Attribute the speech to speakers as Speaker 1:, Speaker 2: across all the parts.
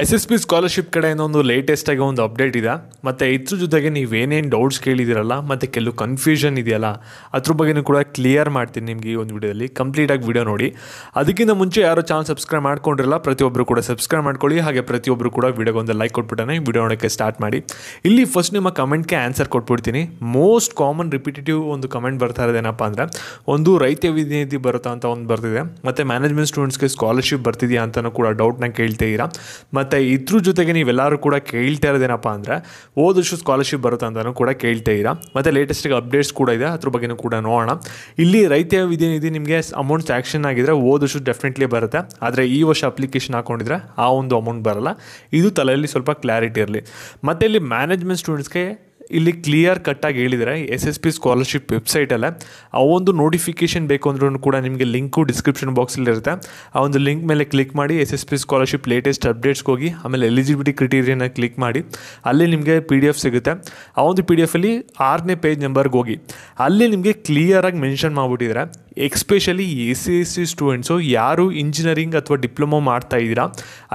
Speaker 1: S S P scholarship ಕಡೆಯಿಂದ ಒಂದು ಲೇಟೆಸ್ಟಾಗಿ ಒಂದು ಅಪ್ಡೇಟ್ ಇದೆ ಮತ್ತು ಇದ್ರ ಜೊತೆಗೆ ನೀವೇನೇನು ಡೌಟ್ಸ್ ಕೇಳಿದಿರಲ್ಲ ಮತ್ತು ಕೆಲವು ಕನ್ಫ್ಯೂಷನ್ ಇದೆಯಲ್ಲ ಅದ್ರ ಬಗ್ಗೆನೂ ಕೂಡ ಕ್ಲಿಯರ್ ಮಾಡ್ತೀನಿ ನಿಮಗೆ ಈ ಒಂದು ವಿಡಿಯೋದಲ್ಲಿ ಕಂಪ್ಲೀಟಾಗಿ ವಿಡಿಯೋ ನೋಡಿ ಅದಕ್ಕಿಂತ ಮುಂಚೆ ಯಾರೋ ಚಾನಲ್ ಸಬ್ಸ್ಕ್ರೈಬ್ ಮಾಡ್ಕೊಂಡಿರಲ್ಲ ಪ್ರತಿಯೊಬ್ಬರು ಕೂಡ ಸಬ್ಸ್ಕ್ರೈಬ್ ಮಾಡ್ಕೊಳ್ಳಿ ಹಾಗೆ ಪ್ರತಿಯೊಬ್ಬರು ಕೂಡ ಒಂದು ಲೈಕ್ ಕೊಟ್ಬಿಟ್ಟೆ ವಿಡಿಯೋ ನೋಡೋಕ್ಕೆ ಸ್ಟಾರ್ಟ್ ಮಾಡಿ ಇಲ್ಲಿ ಫಸ್ಟ್ ನಿಮ್ಮ ಕಮೆಂಟ್ಗೆ ಆನ್ಸರ್ ಕೊಟ್ಬಿಡ್ತೀನಿ ಮೋಸ್ಟ್ ಕಾಮನ್ ರಿಪಿಟೇಟಿವ್ ಒಂದು ಕಮೆಂಟ್ ಬರ್ತಾ ಇರೋದೇನಪ್ಪ ಅಂದರೆ ಒಂದು ರೈತ ವಿಧಿನಿಧಿ ಬರುತ್ತಾ ಅಂತ ಒಂದು ಬರ್ತಿದೆ ಮತ್ತು ಮ್ಯಾನೇಜ್ಮೆಂಟ್ ಸ್ಟೂಡೆಂಟ್ಸ್ಗೆ ಸ್ಕಾಲರ್ಶಿಪ್ ಬರ್ತಿದೆಯಾ ಅಂತಲೂ ಕೂಡ ಡೌಟ್ನ ಕೇಳ್ತಾ ಮತ್ತು ಮತ್ತು ಇದ್ರ ಜೊತೆಗೆ ನೀವೆಲ್ಲರೂ ಕೂಡ ಕೇಳ್ತಾ ಇರೋದೇನಪ್ಪ ಅಂದರೆ ಓದ್ ವರ್ಷ ಸ್ಕಾಲರ್ಶಿಪ್ ಬರುತ್ತೆ ಅಂತಲೂ ಕೂಡ ಕೇಳ್ತಾ ಇರ ಮತ್ತು ಲೇಟೆಸ್ಟಿಗೆ ಅಪ್ಡೇಟ್ಸ್ ಕೂಡ ಇದೆ ಅದ್ರ ಬಗ್ಗೆನೂ ಕೂಡ ನೋಡೋಣ ಇಲ್ಲಿ ರೈತ ವಿಧಿ ನಿಮಗೆ ಅಮೌಂಟ್ ಸ್ಯಾಕ್ಷನ್ ಆಗಿದ್ರೆ ಓದ್ ವರ್ಷ ಡೆಫಿನೆಟ್ಲಿ ಬರುತ್ತೆ ಆದರೆ ಈ ವರ್ಷ ಅಪ್ಲಿಕೇಶನ್ ಹಾಕ್ಕೊಂಡಿದ್ರೆ ಆ ಒಂದು ಅಮೌಂಟ್ ಬರಲ್ಲ ಇದು ತಲೆಯಲ್ಲಿ ಸ್ವಲ್ಪ ಕ್ಲಾರಿಟಿ ಇರಲಿ ಮತ್ತು ಇಲ್ಲಿ ಮ್ಯಾನೇಜ್ಮೆಂಟ್ ಸ್ಟೂಡೆಂಟ್ಸ್ಗೆ ಇಲ್ಲಿ ಕ್ಲಿಯರ್ ಕಟ್ಟಾಗಿ ಹೇಳಿದರೆ ಎಸ್ ಎಸ್ ಪಿ ಸ್ಕಾಲರ್ಶಿಪ್ ವೆಬ್ಸೈಟಲ್ಲೇ ಆ ಒಂದು ನೋಟಿಫಿಕೇಷನ್ ಬೇಕು ಅಂದ್ರೂ ಕೂಡ ನಿಮಗೆ ಲಿಂಕು ಡಿಸ್ಕ್ರಿಪ್ಷನ್ ಬಾಕ್ಸಲ್ಲಿರುತ್ತೆ ಆ ಒಂದು ಲಿಂಕ್ ಮೇಲೆ ಕ್ಲಿಕ್ ಮಾಡಿ S S P scholarship latest ಅಪ್ಡೇಟ್ಸ್ಗೆ ಹೋಗಿ ಆಮೇಲೆ ಎಲಿಜಿಬಿಲಿಟಿ ಕ್ರಿಟೀರಿಯನ್ನ ಕ್ಲಿಕ್ ಮಾಡಿ ಅಲ್ಲಿ ನಿಮಗೆ ಪಿ ಡಿ ಎಫ್ ಸಿಗುತ್ತೆ ಆ ಒಂದು ಪಿ ಡಿ ಎಫಲ್ಲಿ ಆರನೇ ಪೇಜ್ ನಂಬರ್ಗೆ ಹೋಗಿ ಅಲ್ಲಿ ನಿಮಗೆ ಕ್ಲಿಯರಾಗಿ ಮೆನ್ಷನ್ ಮಾಡಿಬಿಟ್ಟಿದ್ರೆ especially A C S C students ಯಾರು ಇಂಜಿನಿಯರಿಂಗ್ ಅಥವಾ ಡಿಪ್ಲೊಮೊ ಮಾಡ್ತಾ ಇದ್ದೀರಾ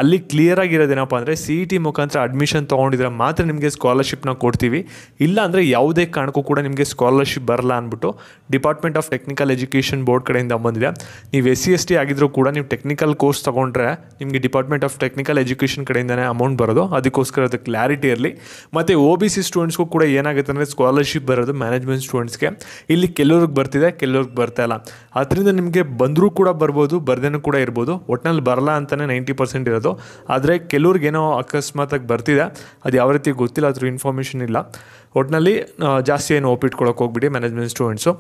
Speaker 1: ಅಲ್ಲಿ ಕ್ಲಿಯರಾಗಿರೋದೇನಪ್ಪ ಅಂದರೆ ಸಿ ಇ e ಟಿ ಮುಖಾಂತರ ಅಡ್ಮಿಷನ್ ತೊಗೊಂಡಿದ್ರೆ ಮಾತ್ರ ನಿಮಗೆ ಸ್ಕಾಲರ್ಶಿಪ್ನ ಕೊಡ್ತೀವಿ ಇಲ್ಲ ಅಂದರೆ ಯಾವುದೇ ಕಾರಣಕ್ಕೂ ಕೂಡ ನಿಮಗೆ ಸ್ಕಾಲರ್ಶಿಪ್ ಬರಲ್ಲ ಅಂದ್ಬಿಟ್ಟು department of technical education board ಕಡೆಯಿಂದ ಬಂದಿದೆ ನೀವು ಎಸ್ ಸಿ ಎಸ್ ಟಿ ಆಗಿದ್ದರೂ ಕೂಡ ನೀವು ಟೆಕ್ನಿಕಲ್ ಕೋರ್ಸ್ ತೊಗೊಂಡ್ರೆ ನಿಮಗೆ ಡಿಪಾರ್ಟ್ಮೆಂಟ್ ಆಫ್ ಟೆಕ್ನಿಕಲ್ ಎಜುಕೇಷನ್ ಕಡೆಯಿಂದನೇ ಅಮೌಂಟ್ ಬರೋದು ಅದಕ್ಕೋಸ್ಕರ ಅದು ಕ್ಲಾರಿಟಿ ಇರಲಿ ಮತ್ತು ಒ ಬಿ ಸಿ ಸ್ಟೂಡೆಂಟ್ಸ್ಗೂ ಕೂಡ ಏನಾಗುತ್ತೆ ಅಂದರೆ ಸ್ಕಾಲರ್ಶಿಪ್ ಬರೋದು ಮ್ಯಾನೇಜ್ಮೆಂಟ್ ಸ್ಟೂಡೆಂಟ್ಸ್ಗೆ ಇಲ್ಲಿ ಕೆಲವ್ರಿಗೆ ಬರ್ತಿದೆ ಕೆಲವ್ರಿಗೆ ಬರ್ತಾ ಇಲ್ಲ ಅದರಿಂದ ನಿಮಗೆ ಬಂದರೂ ಕೂಡ ಬರ್ಬೋದು ಬರ್ದೇನೂ ಕೂಡ ಇರ್ಬೋದು ಒಟ್ಟಿನಲ್ಲಿ ಬರಲ್ಲ ಅಂತಲೇ ನೈಂಟಿ ಪರ್ಸೆಂಟ್ ಇರೋದು ಆದರೆ ಕೆಲವ್ರಿಗೇನೋ ಅಕಸ್ಮಾತಾಗಿ ಬರ್ತಿದೆ ಅದು ಯಾವ ರೀತಿ ಗೊತ್ತಿಲ್ಲ ಅದ್ರ ಇನ್ಫಾರ್ಮೇಷನ್ ಇಲ್ಲ ಒಟ್ಟಿನಲ್ಲಿ ಜಾಸ್ತಿ ಏನು ಒಪ್ಪಿಟ್ಕೊಳಕ್ಕೆ ಹೋಗ್ಬಿಡಿ ಮ್ಯಾನೇಜ್ಮೆಂಟ್ ಸ್ಟೂಡೆಂಟ್ಸು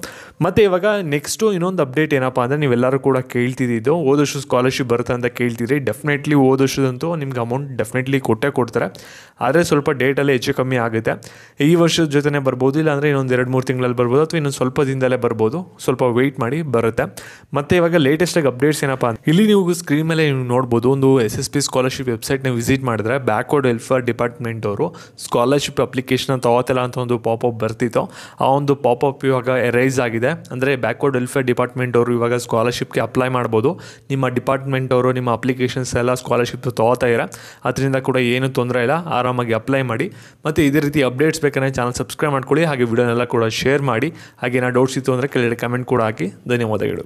Speaker 1: ಮತ್ತು ಇವಾಗ ನೆಕ್ಸ್ಟು ಇನ್ನೊಂದು ಅಪ್ಡೇಟ್ ಏನಪ್ಪ ಅಂದರೆ ನೀವೆಲ್ಲರೂ ಕೂಡ ಕೇಳ್ತಿದ್ದು ಓದೋಷ್ಟು ಸ್ಕಾಲರ್ಶಿಪ್ ಬರುತ್ತೆ ಅಂತ ಕೇಳ್ತಿದ್ರಿ ಡೆಫಿನೆಟ್ಲಿ ಓದ್ ವರ್ಷದಂತೂ ನಿಮ್ಗೆ ಅಮೌಂಟ್ ಡೆಫಿನೆಟ್ಲಿ ಕೊಟ್ಟೇ ಕೊಡ್ತಾರೆ ಆದರೆ ಸ್ವಲ್ಪ ಡೇಟಲ್ಲಿ ಹೆಚ್ಚು ಕಮ್ಮಿ ಆಗುತ್ತೆ ಈ ವರ್ಷದ ಜೊತೆನೇ ಬರ್ಬೋದು ಇಲ್ಲಾಂದರೆ ಇನ್ನೊಂದು ಎರಡು ಮೂರು ತಿಂಗಳಲ್ಲಿ ಬರ್ಬೋದು ಅಥವಾ ಇನ್ನೊಂದು ಸ್ವಲ್ಪ ದಿನದಲ್ಲೇ ಬರ್ಬೋದು ಸ್ವಲ್ಪ ವೆಯ್ಟ್ ಮಾಡಿ ಮಾಡಿ ಬರುತ್ತೆ ಮತ್ತು ಇವಾಗ ಲೇಟೆಸ್ಟಾಗಿ ಅಪ್ಡೇಟ್ಸ್ ಏನಪ್ಪ ಇಲ್ಲಿ ನೀವು ಸ್ಕ್ರೀನ್ ಮೇಲೆ ನೀವು ನೋಡಬಹುದು ಒಂದು ಎಸ್ ಎಸ್ ಪಿ ಸ್ಕಾಲರ್ಶಿಪ್ ವೆಬ್ಸೈಟ್ನ ವಿಸಿಟ್ ಮಾಡಿದ್ರೆ ಬ್ಯಾಕ್ವರ್ಡ್ ವೆಲ್ಫೇರ್ ಡಿಪಾರ್ಟ್ಮೆಂಟ್ ಅವರು ಸ್ಕಾಲರ್ಶಿಪ್ ಅಪ್ಲಿಕೇಶನ್ ತಗೋತಿಲ್ಲ ಅಂತ ಒಂದು ಪಾಪಪ್ ಬರ್ತಿತ್ತು ಆ ಒಂದು ಪಾಪಪ್ ಇವಾಗ ರೈಸ್ ಆಗಿದೆ ಅಂದರೆ ಬ್ಯಾಕ್ವರ್ಡ್ ವೆಲ್ಫೇರ್ ಡಿಪಾರ್ಟ್ಮೆಂಟ್ ಅವರು ಇವಾಗ ಸ್ಕಾಲರ್ಶಿಪ್ಗೆ ಅಪ್ಲೈ ಮಾಡ್ಬೋದು ನಿಮ್ಮ ಡಿಪಾರ್ಟ್ಮೆಂಟ್ ಅವರು ನಿಮ್ಮ ಅಪ್ಲಿಕೇಶನ್ಸ್ ಎಲ್ಲ ಸ್ಕಾಲರ್ಶಿಪ್ ತಗೋತಾ ಇರ ಅದರಿಂದ ಕೂಡ ಏನು ತೊಂದರೆ ಇಲ್ಲ ಆರಾಮಾಗಿ ಅಪ್ಲೈ ಮಾಡಿ ಮತ್ತೆ ಇದೇ ರೀತಿ ಅಪ್ಡೇಟ್ಸ್ ಬೇಕಾದ್ರೆ ಚಾನಲ್ ಸಬ್ಸ್ಕ್ರೈಬ್ ಮಾಡ್ಕೊಳ್ಳಿ ಹಾಗೆ ವಿಡಿಯೋನೆಲ್ಲ ಕೂಡ ಶೇರ್ ಮಾಡಿ ಹಾಗೆ ಏನಾದ್ರು ಡೌಟ್ಸ್ ಇತ್ತು ಅಂದರೆ ಕೆಳಗಡೆ ಕಮೆಂಟ್ ಕೂಡ ಹಾಕಿ ಧನ್ಯವಾದಗಳು